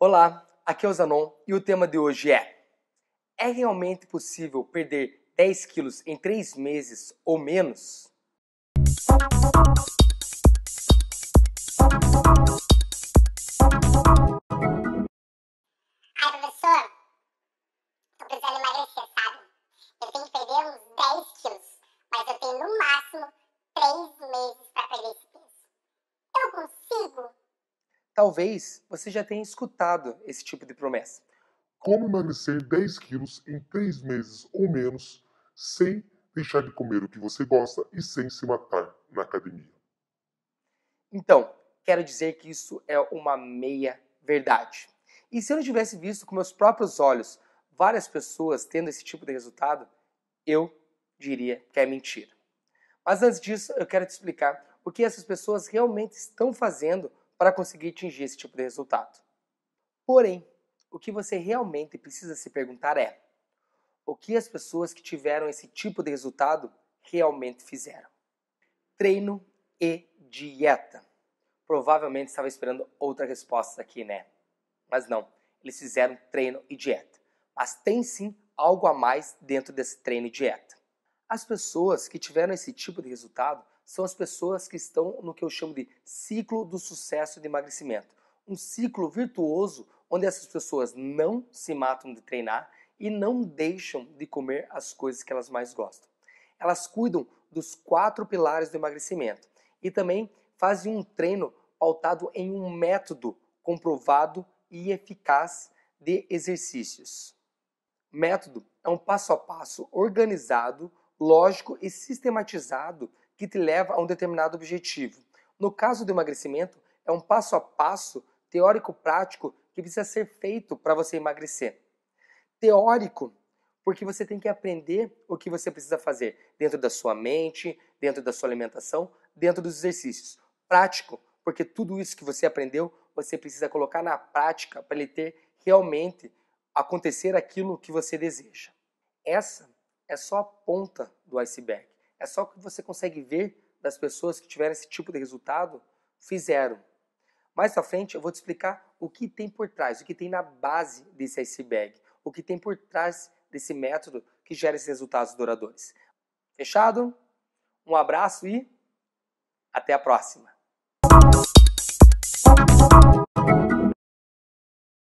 Olá, aqui é o Zanon e o tema de hoje é: É realmente possível perder 10 quilos em 3 meses ou menos? Talvez você já tenha escutado esse tipo de promessa. Como emagrecer 10 quilos em 3 meses ou menos sem deixar de comer o que você gosta e sem se matar na academia. Então, quero dizer que isso é uma meia verdade. E se eu não tivesse visto com meus próprios olhos várias pessoas tendo esse tipo de resultado, eu diria que é mentira. Mas antes disso, eu quero te explicar o que essas pessoas realmente estão fazendo para conseguir atingir esse tipo de resultado. Porém, o que você realmente precisa se perguntar é: o que as pessoas que tiveram esse tipo de resultado realmente fizeram? Treino e dieta. Provavelmente estava esperando outra resposta aqui, né? Mas não, eles fizeram treino e dieta. Mas tem sim algo a mais dentro desse treino e dieta. As pessoas que tiveram esse tipo de resultado são as pessoas que estão no que eu chamo de ciclo do sucesso de emagrecimento. Um ciclo virtuoso onde essas pessoas não se matam de treinar e não deixam de comer as coisas que elas mais gostam. Elas cuidam dos quatro pilares do emagrecimento e também fazem um treino pautado em um método comprovado e eficaz de exercícios. Método é um passo a passo organizado, lógico e sistematizado que te leva a um determinado objetivo. No caso do emagrecimento, é um passo a passo teórico-prático que precisa ser feito para você emagrecer. Teórico, porque você tem que aprender o que você precisa fazer dentro da sua mente, dentro da sua alimentação, dentro dos exercícios. Prático, porque tudo isso que você aprendeu, você precisa colocar na prática para ele ter realmente acontecer aquilo que você deseja. Essa é só a ponta do iceberg é só o que você consegue ver das pessoas que tiveram esse tipo de resultado fizeram. Mais à frente eu vou te explicar o que tem por trás, o que tem na base desse iceberg, o que tem por trás desse método que gera esses resultados duradouros. Fechado? Um abraço e até a próxima!